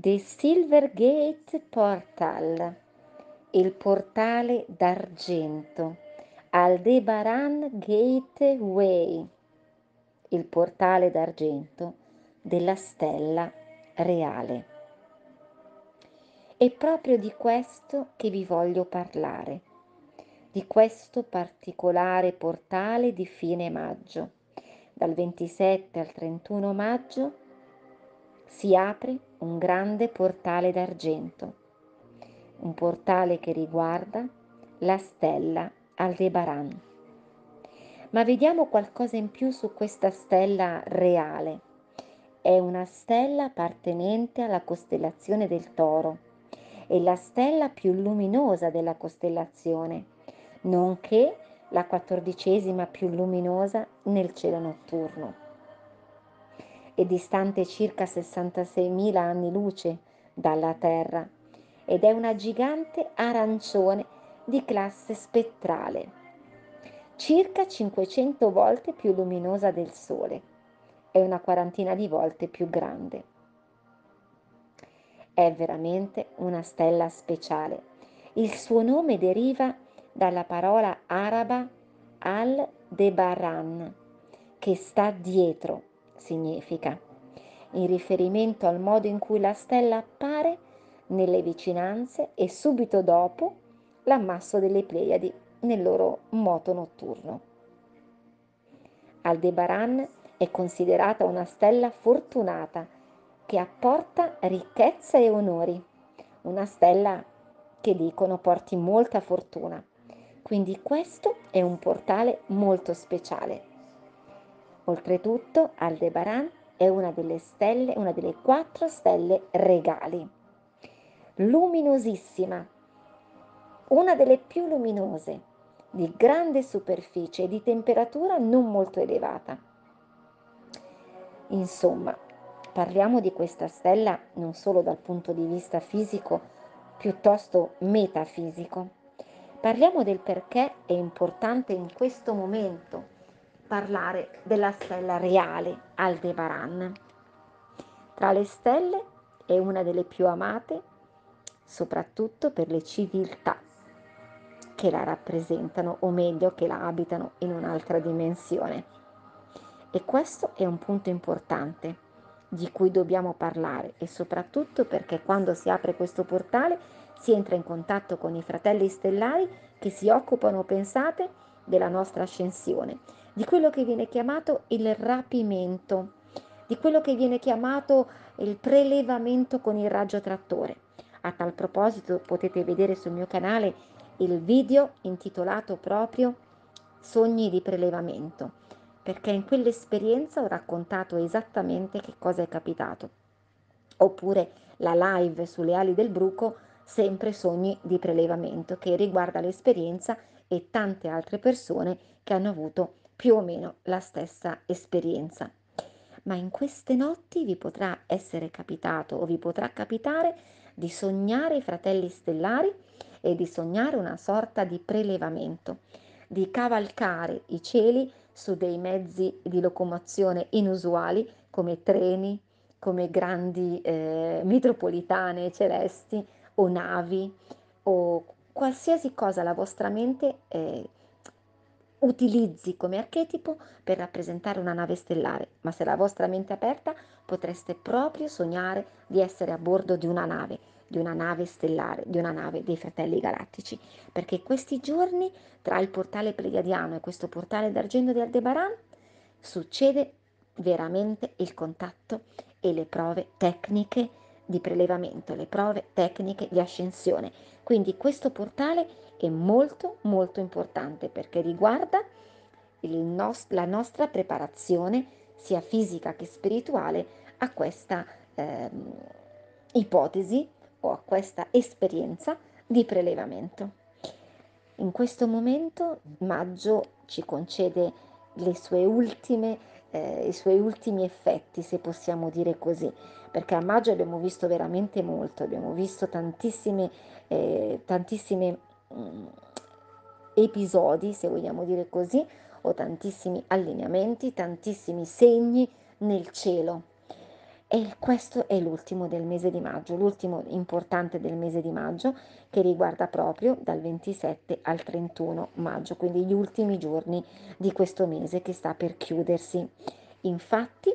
The Silver Gate Portal, il portale d'argento, Aldebaran Gateway, il portale d'argento della stella reale. È proprio di questo che vi voglio parlare, di questo particolare portale di fine maggio. Dal 27 al 31 maggio si apre un grande portale d'argento, un portale che riguarda la stella Aldebaran. Ma vediamo qualcosa in più su questa stella reale. È una stella appartenente alla costellazione del Toro e la stella più luminosa della costellazione, nonché la quattordicesima più luminosa nel cielo notturno e distante circa 66.000 anni luce dalla Terra ed è una gigante arancione di classe spettrale, circa 500 volte più luminosa del Sole e una quarantina di volte più grande. È veramente una stella speciale. Il suo nome deriva dalla parola araba al-Debaran, che sta dietro significa, in riferimento al modo in cui la stella appare nelle vicinanze e subito dopo l'ammasso delle Pleiadi nel loro moto notturno. Aldebaran è considerata una stella fortunata che apporta ricchezza e onori, una stella che dicono porti molta fortuna. Quindi questo è un portale molto speciale. Oltretutto, Aldebaran è una delle stelle, una delle quattro stelle regali. Luminosissima, una delle più luminose, di grande superficie e di temperatura non molto elevata. Insomma, parliamo di questa stella non solo dal punto di vista fisico, piuttosto metafisico. Parliamo del perché è importante in questo momento parlare della stella reale Aldebaran. Tra le stelle è una delle più amate, soprattutto per le civiltà che la rappresentano o meglio che la abitano in un'altra dimensione. E questo è un punto importante di cui dobbiamo parlare e soprattutto perché quando si apre questo portale si entra in contatto con i fratelli stellari che si occupano, pensate, della nostra ascensione di quello che viene chiamato il rapimento, di quello che viene chiamato il prelevamento con il raggio trattore. A tal proposito potete vedere sul mio canale il video intitolato proprio Sogni di prelevamento, perché in quell'esperienza ho raccontato esattamente che cosa è capitato. Oppure la live sulle ali del bruco, sempre Sogni di prelevamento, che riguarda l'esperienza e tante altre persone che hanno avuto più o meno la stessa esperienza. Ma in queste notti vi potrà essere capitato o vi potrà capitare di sognare i fratelli stellari e di sognare una sorta di prelevamento, di cavalcare i cieli su dei mezzi di locomozione inusuali come treni, come grandi eh, metropolitane celesti o navi o qualsiasi cosa la vostra mente eh, utilizzi come archetipo per rappresentare una nave stellare, ma se la vostra mente è aperta potreste proprio sognare di essere a bordo di una nave, di una nave stellare, di una nave dei fratelli galattici, perché questi giorni tra il portale pleiadiano e questo portale d'argento di Aldebaran succede veramente il contatto e le prove tecniche di prelevamento, le prove tecniche di ascensione. Quindi questo portale è molto molto importante perché riguarda il nost- la nostra preparazione sia fisica che spirituale a questa eh, ipotesi o a questa esperienza di prelevamento. In questo momento maggio ci concede le sue ultime, eh, i suoi ultimi effetti, se possiamo dire così, perché a maggio abbiamo visto veramente molto, abbiamo visto tantissime, eh, tantissime Mm, episodi, se vogliamo dire così, o tantissimi allineamenti, tantissimi segni nel cielo. E questo è l'ultimo del mese di maggio, l'ultimo importante del mese di maggio che riguarda proprio dal 27 al 31 maggio, quindi gli ultimi giorni di questo mese che sta per chiudersi. Infatti,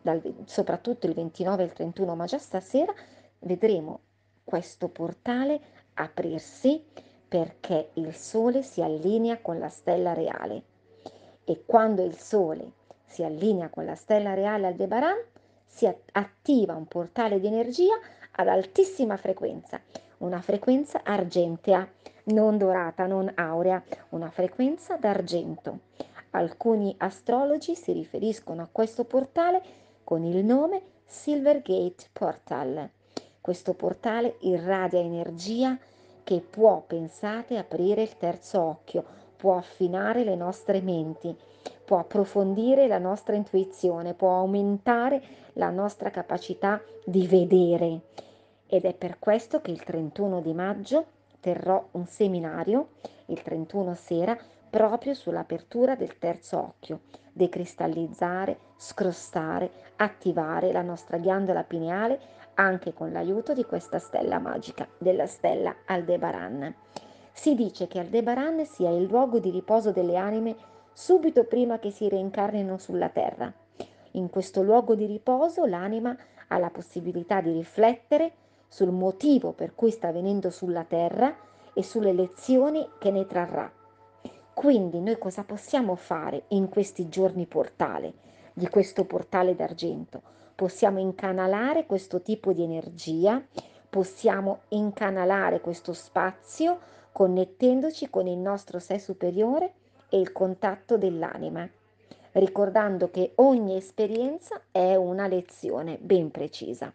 dal, soprattutto il 29 e il 31 maggio stasera, vedremo questo portale aprirsi perché il Sole si allinea con la stella reale e quando il Sole si allinea con la stella reale Aldebaran si attiva un portale di energia ad altissima frequenza, una frequenza argentea, non dorata, non aurea, una frequenza d'argento. Alcuni astrologi si riferiscono a questo portale con il nome Silvergate Portal. Questo portale irradia energia, che può, pensate, aprire il terzo occhio, può affinare le nostre menti, può approfondire la nostra intuizione, può aumentare la nostra capacità di vedere. Ed è per questo che il 31 di maggio terrò un seminario, il 31 sera, proprio sull'apertura del terzo occhio, decristallizzare, scrostare, attivare la nostra ghiandola pineale anche con l'aiuto di questa stella magica, della stella Aldebaran. Si dice che Aldebaran sia il luogo di riposo delle anime subito prima che si reincarnino sulla Terra. In questo luogo di riposo l'anima ha la possibilità di riflettere sul motivo per cui sta venendo sulla Terra e sulle lezioni che ne trarrà quindi noi cosa possiamo fare in questi giorni portale, di questo portale d'argento? Possiamo incanalare questo tipo di energia, possiamo incanalare questo spazio connettendoci con il nostro sé superiore e il contatto dell'anima, ricordando che ogni esperienza è una lezione ben precisa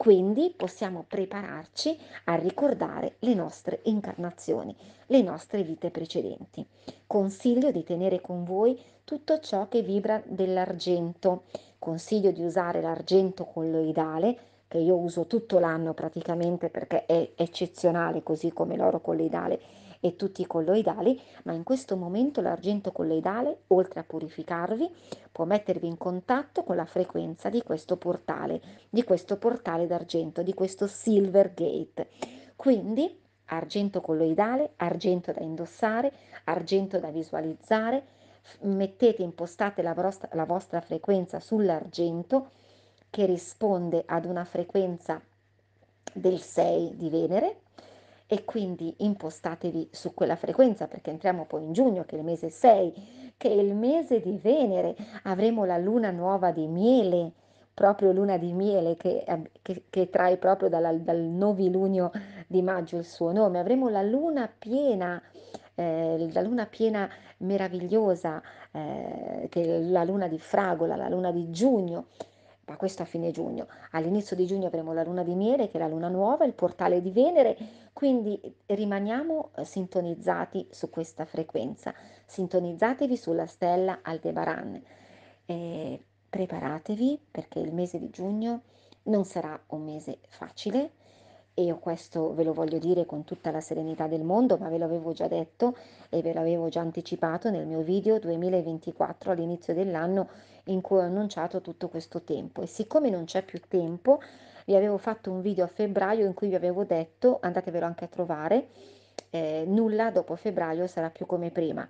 quindi possiamo prepararci a ricordare le nostre incarnazioni, le nostre vite precedenti. Consiglio di tenere con voi tutto ciò che vibra dell'argento. Consiglio di usare l'argento colloidale, che io uso tutto l'anno praticamente perché è eccezionale, così come l'oro colloidale e tutti i colloidali, ma in questo momento l'argento colloidale, oltre a purificarvi, può mettervi in contatto con la frequenza di questo portale, di questo portale d'argento, di questo silver gate. Quindi argento colloidale, argento da indossare, argento da visualizzare, mettete, impostate la vostra, la vostra frequenza sull'argento che risponde ad una frequenza del 6 di Venere, e quindi impostatevi su quella frequenza perché entriamo poi in giugno che è il mese 6, che è il mese di Venere, avremo la luna nuova di miele, proprio luna di miele che, che, che trae proprio dalla, dal novilunio di maggio il suo nome, avremo la luna piena, eh, la luna piena meravigliosa, eh, che è la luna di Fragola, la luna di giugno, ma questo a fine giugno. All'inizio di giugno avremo la luna di miele, che è la luna nuova, il portale di Venere, quindi eh, rimaniamo eh, sintonizzati su questa frequenza, sintonizzatevi sulla stella Aldebaran. E eh, preparatevi perché il mese di giugno non sarà un mese facile, e io questo ve lo voglio dire con tutta la serenità del mondo, ma ve l'avevo già detto e ve l'avevo già anticipato nel mio video 2024 all'inizio dell'anno in cui ho annunciato tutto questo tempo e siccome non c'è più tempo vi avevo fatto un video a febbraio in cui vi avevo detto andatevelo anche a trovare eh, nulla dopo febbraio sarà più come prima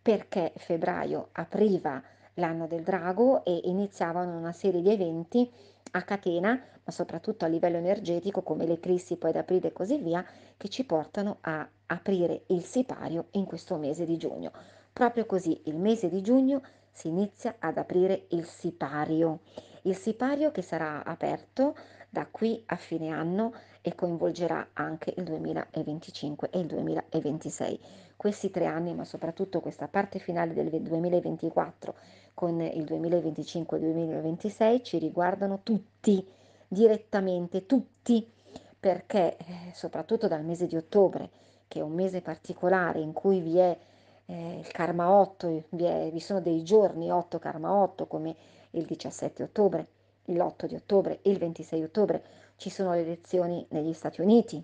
perché febbraio apriva l'anno del drago e iniziavano una serie di eventi a catena, ma soprattutto a livello energetico come le crisi poi ad aprile e così via, che ci portano a aprire il sipario in questo mese di giugno. Proprio così il mese di giugno si inizia ad aprire il sipario, il sipario che sarà aperto da qui a fine anno e coinvolgerà anche il 2025 e il 2026 questi tre anni, ma soprattutto questa parte finale del 2024 con il 2025 e 2026 ci riguardano tutti, direttamente tutti, perché eh, soprattutto dal mese di ottobre, che è un mese particolare in cui vi è eh, il karma 8, vi, è, vi sono dei giorni 8 karma 8 come il 17 ottobre, l'8 di ottobre, il 26 ottobre, ci sono le elezioni negli Stati Uniti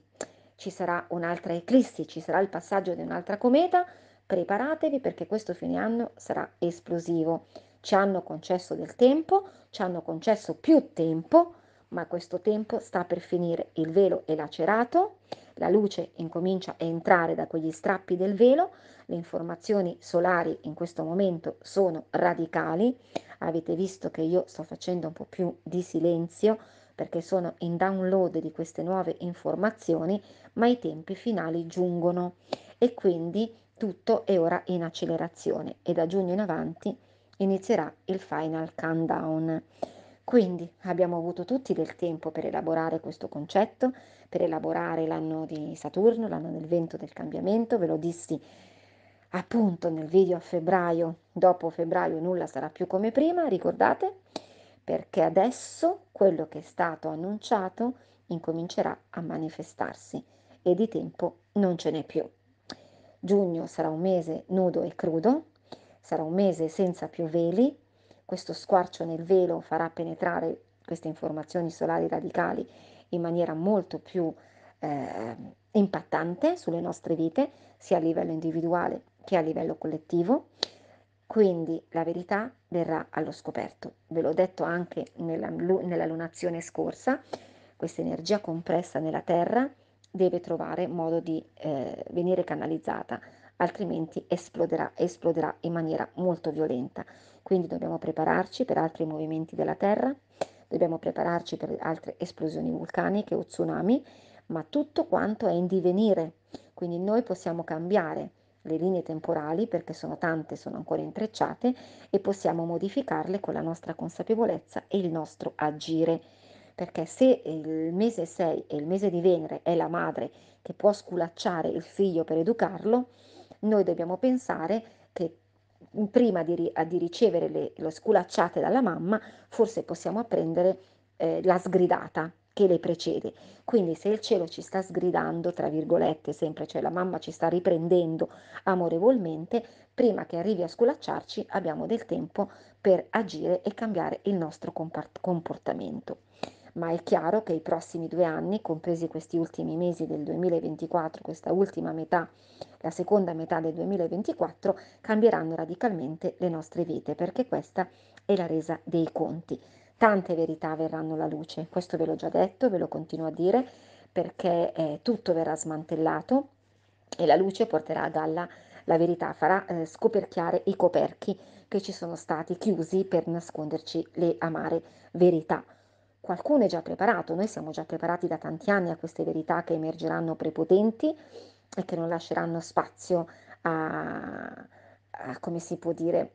ci sarà un'altra eclissi, ci sarà il passaggio di un'altra cometa, preparatevi perché questo fine anno sarà esplosivo. Ci hanno concesso del tempo, ci hanno concesso più tempo, ma questo tempo sta per finire. Il velo è lacerato, la luce incomincia a entrare da quegli strappi del velo, le informazioni solari in questo momento sono radicali. Avete visto che io sto facendo un po' più di silenzio perché sono in download di queste nuove informazioni, ma i tempi finali giungono e quindi tutto è ora in accelerazione e da giugno in avanti inizierà il final countdown. Quindi abbiamo avuto tutti del tempo per elaborare questo concetto, per elaborare l'anno di Saturno, l'anno del vento del cambiamento, ve lo dissi appunto nel video a febbraio, dopo febbraio nulla sarà più come prima, ricordate? perché adesso quello che è stato annunciato incomincerà a manifestarsi e di tempo non ce n'è più. Giugno sarà un mese nudo e crudo, sarà un mese senza più veli, questo squarcio nel velo farà penetrare queste informazioni solari radicali in maniera molto più eh, impattante sulle nostre vite, sia a livello individuale che a livello collettivo. Quindi la verità verrà allo scoperto. Ve l'ho detto anche nella, nella lunazione scorsa, questa energia compressa nella Terra deve trovare modo di eh, venire canalizzata, altrimenti esploderà, esploderà in maniera molto violenta. Quindi dobbiamo prepararci per altri movimenti della Terra, dobbiamo prepararci per altre esplosioni vulcaniche o tsunami, ma tutto quanto è in divenire. Quindi noi possiamo cambiare le linee temporali perché sono tante, sono ancora intrecciate e possiamo modificarle con la nostra consapevolezza e il nostro agire. Perché se il mese 6 e il mese di Venere è la madre che può sculacciare il figlio per educarlo, noi dobbiamo pensare che prima di, di ricevere le, le, sculacciate dalla mamma, forse possiamo apprendere eh, la sgridata, che le precede. Quindi se il cielo ci sta sgridando, tra virgolette, sempre, cioè la mamma ci sta riprendendo amorevolmente, prima che arrivi a sculacciarci abbiamo del tempo per agire e cambiare il nostro comportamento. Ma è chiaro che i prossimi due anni, compresi questi ultimi mesi del 2024, questa ultima metà, la seconda metà del 2024, cambieranno radicalmente le nostre vite, perché questa è la resa dei conti tante verità verranno alla luce. Questo ve l'ho già detto, ve lo continuo a dire, perché eh, tutto verrà smantellato e la luce porterà a galla la verità, farà eh, scoperchiare i coperchi che ci sono stati chiusi per nasconderci le amare verità. Qualcuno è già preparato, noi siamo già preparati da tanti anni a queste verità che emergeranno prepotenti e che non lasceranno spazio a, a come si può dire,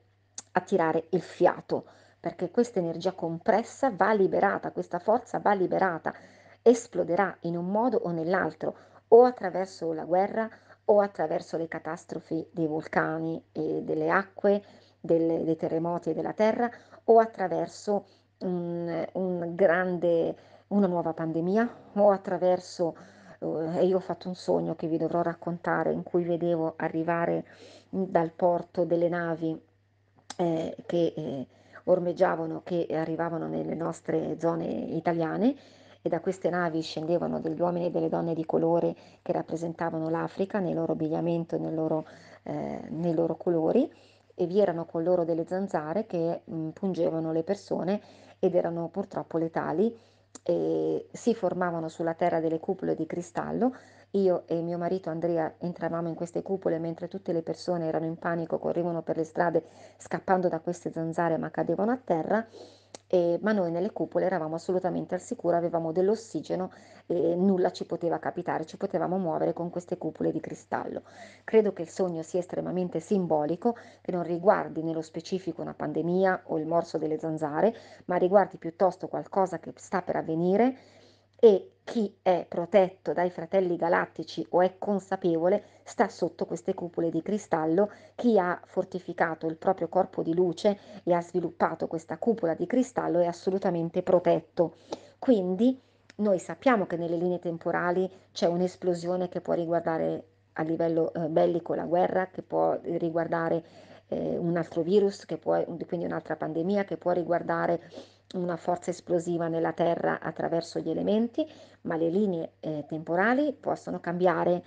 attirare il fiato perché questa energia compressa va liberata, questa forza va liberata, esploderà in un modo o nell'altro, o attraverso la guerra o attraverso le catastrofi dei vulcani e delle acque, delle, dei terremoti e della terra, o attraverso un, un grande, una nuova pandemia, o attraverso eh, e io ho fatto un sogno che vi dovrò raccontare in cui vedevo arrivare dal porto delle navi eh, che eh, ormeggiavano che arrivavano nelle nostre zone italiane e da queste navi scendevano degli uomini e delle donne di colore che rappresentavano l'Africa nel loro abbigliamento e nel loro, eh, nei loro colori e vi erano con loro delle zanzare che mh, mm, pungevano le persone ed erano purtroppo letali e si formavano sulla terra delle cupole di cristallo io e mio marito Andrea entravamo in queste cupole mentre tutte le persone erano in panico, correvano per le strade scappando da queste zanzare ma cadevano a terra. Eh, ma noi nelle cupole eravamo assolutamente al sicuro, avevamo dell'ossigeno e nulla ci poteva capitare, ci potevamo muovere con queste cupole di cristallo. Credo che il sogno sia estremamente simbolico, che non riguardi nello specifico una pandemia o il morso delle zanzare, ma riguardi piuttosto qualcosa che sta per avvenire e chi è protetto dai fratelli galattici o è consapevole sta sotto queste cupole di cristallo, chi ha fortificato il proprio corpo di luce e ha sviluppato questa cupola di cristallo è assolutamente protetto. Quindi noi sappiamo che nelle linee temporali c'è un'esplosione che può riguardare a livello eh, bellico la guerra, che può riguardare eh, un altro virus, che può, quindi un'altra pandemia, che può riguardare una forza esplosiva nella Terra attraverso gli elementi, ma le linee eh, temporali possono cambiare,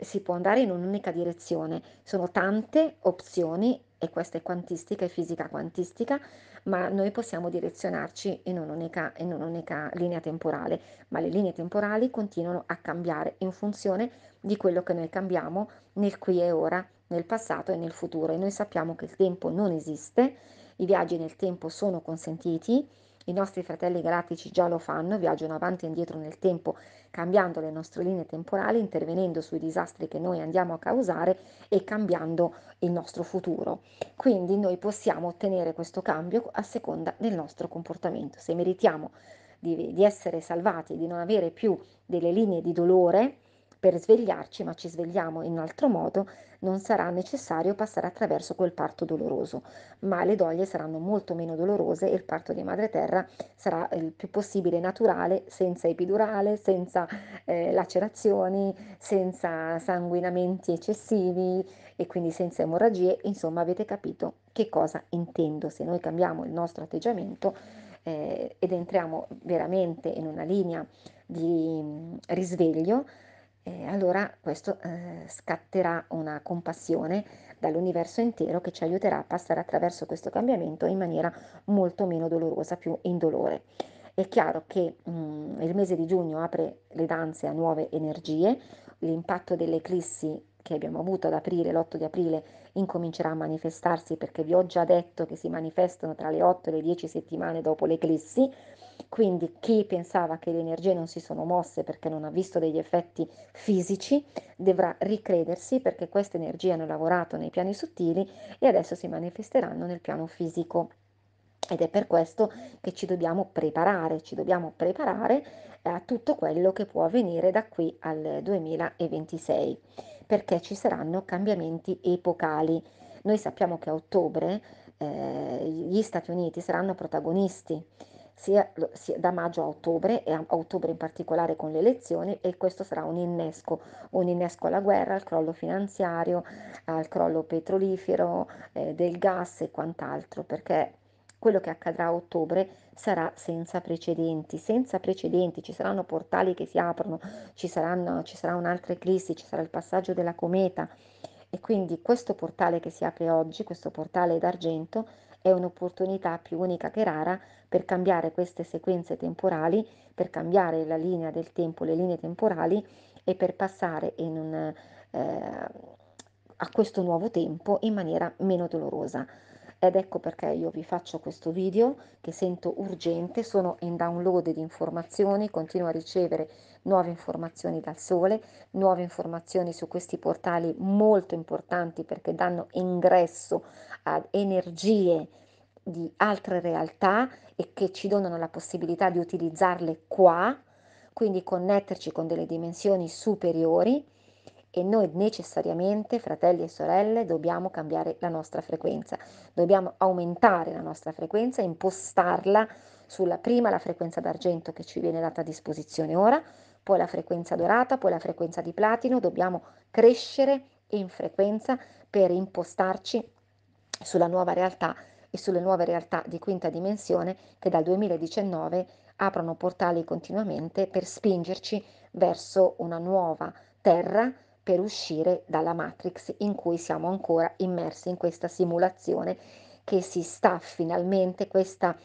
si può andare in un'unica direzione. Sono tante opzioni e questa è quantistica e fisica quantistica, ma noi possiamo direzionarci in un'unica, in un'unica linea temporale, ma le linee temporali continuano a cambiare in funzione di quello che noi cambiamo nel qui e ora, nel passato e nel futuro e noi sappiamo che il tempo non esiste i viaggi nel tempo sono consentiti, i nostri fratelli galattici già lo fanno, viaggiano avanti e indietro nel tempo cambiando le nostre linee temporali, intervenendo sui disastri che noi andiamo a causare e cambiando il nostro futuro. Quindi noi possiamo ottenere questo cambio a seconda del nostro comportamento. Se meritiamo di, di essere salvati e di non avere più delle linee di dolore, per svegliarci, ma ci svegliamo in un altro modo, non sarà necessario passare attraverso quel parto doloroso, ma le doglie saranno molto meno dolorose e il parto di madre terra sarà eh, il più possibile naturale, senza epidurale, senza eh, lacerazioni, senza sanguinamenti eccessivi e quindi senza emorragie, insomma avete capito che cosa intendo se noi cambiamo il nostro atteggiamento eh, ed entriamo veramente in una linea di mm, risveglio eh, allora questo eh, scatterà una compassione dall'universo intero che ci aiuterà a passare attraverso questo cambiamento in maniera molto meno dolorosa, più indolore. È chiaro che mh, mm, il mese di giugno apre le danze a nuove energie, l'impatto dell'eclissi che abbiamo avuto ad aprile, l'8 di aprile, incomincerà a manifestarsi perché vi ho già detto che si manifestano tra le 8 e le 10 settimane dopo l'eclissi quindi chi pensava che le energie non si sono mosse perché non ha visto degli effetti fisici dovrà ricredersi perché queste energie hanno lavorato nei piani sottili e adesso si manifesteranno nel piano fisico. Ed è per questo che ci dobbiamo preparare, ci dobbiamo preparare eh, a tutto quello che può avvenire da qui al 2026, perché ci saranno cambiamenti epocali. Noi sappiamo che a ottobre eh, gli Stati Uniti saranno protagonisti sia, sia da maggio a ottobre e a, ottobre in particolare con le elezioni e questo sarà un innesco, un innesco alla guerra, al crollo finanziario, al crollo petrolifero, eh, del gas e quant'altro, perché quello che accadrà a ottobre sarà senza precedenti, senza precedenti, ci saranno portali che si aprono, ci, saranno, ci sarà un'altra eclissi, ci sarà il passaggio della cometa e quindi questo portale che si apre oggi, questo portale d'argento, è un'opportunità più unica che rara per cambiare queste sequenze temporali, per cambiare la linea del tempo, le linee temporali e per passare un, eh, a questo nuovo tempo in maniera meno dolorosa. Ed ecco perché io vi faccio questo video che sento urgente, sono in download di informazioni, continuo a ricevere nuove informazioni dal sole, nuove informazioni su questi portali molto importanti perché danno ingresso ad energie di altre realtà e che ci donano la possibilità di utilizzarle qua, quindi connetterci con delle dimensioni superiori e noi necessariamente, fratelli e sorelle, dobbiamo cambiare la nostra frequenza, dobbiamo aumentare la nostra frequenza, impostarla sulla prima la frequenza d'argento che ci viene data a disposizione ora, poi la frequenza dorata, poi la frequenza di platino, dobbiamo crescere in frequenza per impostarci sulla nuova realtà e sulle nuove realtà di quinta dimensione che dal 2019 aprono portali continuamente per spingerci verso una nuova terra per uscire dalla Matrix in cui siamo ancora immersi in questa simulazione che si sta finalmente, questo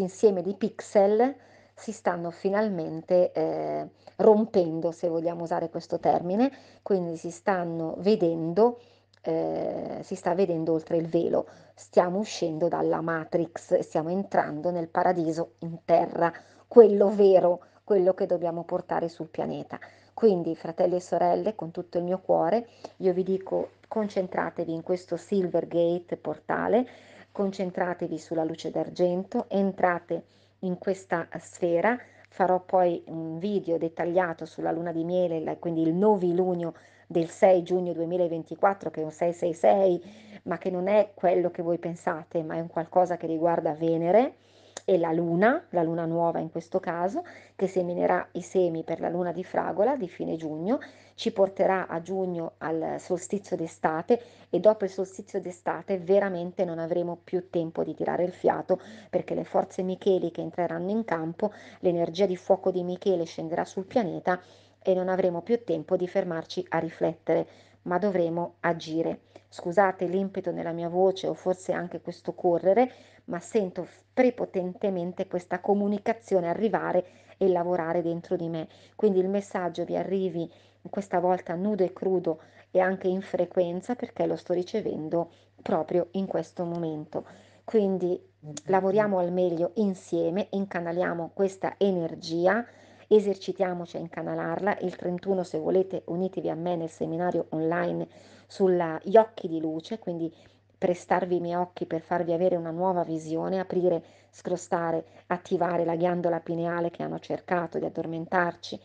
insieme di pixel si stanno finalmente eh, rompendo, se vogliamo usare questo termine, quindi si stanno vedendo, eh, si sta vedendo oltre il velo, stiamo uscendo dalla Matrix, stiamo entrando nel paradiso in terra, quello vero, quello che dobbiamo portare sul pianeta. Quindi, fratelli e sorelle, con tutto il mio cuore, io vi dico concentratevi in questo Silvergate portale, concentratevi sulla luce d'argento, entrate in questa sfera, farò poi un video dettagliato sulla luna di miele, quindi il 9 luglio del 6 giugno 2024, che è un 666, ma che non è quello che voi pensate, ma è un qualcosa che riguarda Venere e la luna, la luna nuova in questo caso, che seminerà i semi per la luna di fragola di fine giugno, ci porterà a giugno al solstizio d'estate e dopo il solstizio d'estate veramente non avremo più tempo di tirare il fiato perché le forze micheliche entreranno in campo, l'energia di fuoco di Michele scenderà sul pianeta e non avremo più tempo di fermarci a riflettere, ma dovremo agire. Scusate l'impeto nella mia voce o forse anche questo correre, ma sento prepotentemente questa comunicazione arrivare e lavorare dentro di me. Quindi il messaggio vi arrivi questa volta nudo e crudo e anche in frequenza perché lo sto ricevendo proprio in questo momento. Quindi mm-hmm. lavoriamo al meglio insieme, incanaliamo questa energia, esercitiamoci a incanalarla. Il 31 se volete unitevi a me nel seminario online sugli occhi di luce, quindi prestarvi i miei occhi per farvi avere una nuova visione, aprire, scrostare, attivare la ghiandola pineale che hanno cercato di addormentarci,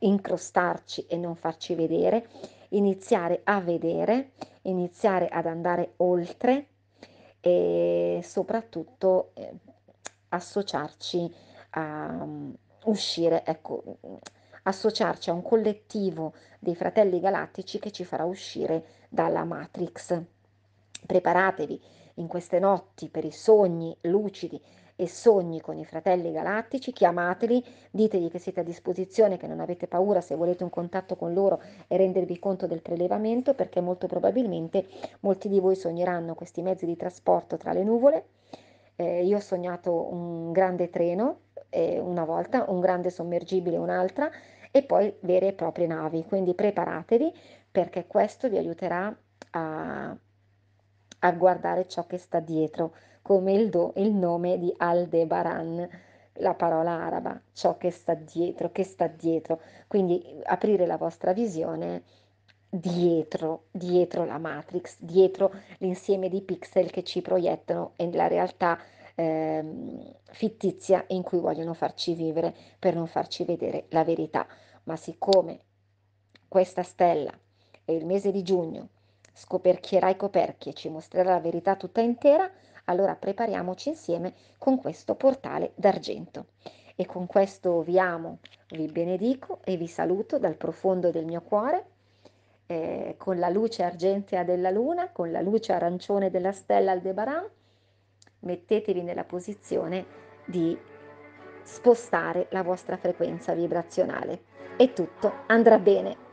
incrostarci e non farci vedere, iniziare a vedere, iniziare ad andare oltre e soprattutto eh, associarci a um, uscire, ecco, mm, associarci a un collettivo dei fratelli galattici che ci farà uscire dalla Matrix. Preparatevi in queste notti per i sogni lucidi e sogni con i fratelli galattici, chiamateli, ditegli che siete a disposizione, che non avete paura se volete un contatto con loro e rendervi conto del prelevamento, perché molto probabilmente molti di voi sogneranno questi mezzi di trasporto tra le nuvole. Eh, io ho sognato un grande treno eh, una volta, un grande sommergibile un'altra e poi vere e proprie navi, quindi preparatevi perché questo vi aiuterà a a guardare ciò che sta dietro, come il, do, il nome di Aldebaran, la parola araba, ciò che sta dietro, che sta dietro. Quindi aprire la vostra visione dietro, dietro la matrix, dietro l'insieme di pixel che ci proiettano e la realtà eh, fittizia in cui vogliono farci vivere per non farci vedere la verità. Ma siccome questa stella è il mese di giugno, scoperchierai i coperchi e ci mostrerà la verità tutta intera, allora prepariamoci insieme con questo portale d'argento. E con questo vi amo, vi benedico e vi saluto dal profondo del mio cuore, eh, con la luce argentea della luna, con la luce arancione della stella Aldebaran. Mettetevi nella posizione di spostare la vostra frequenza vibrazionale e tutto andrà bene.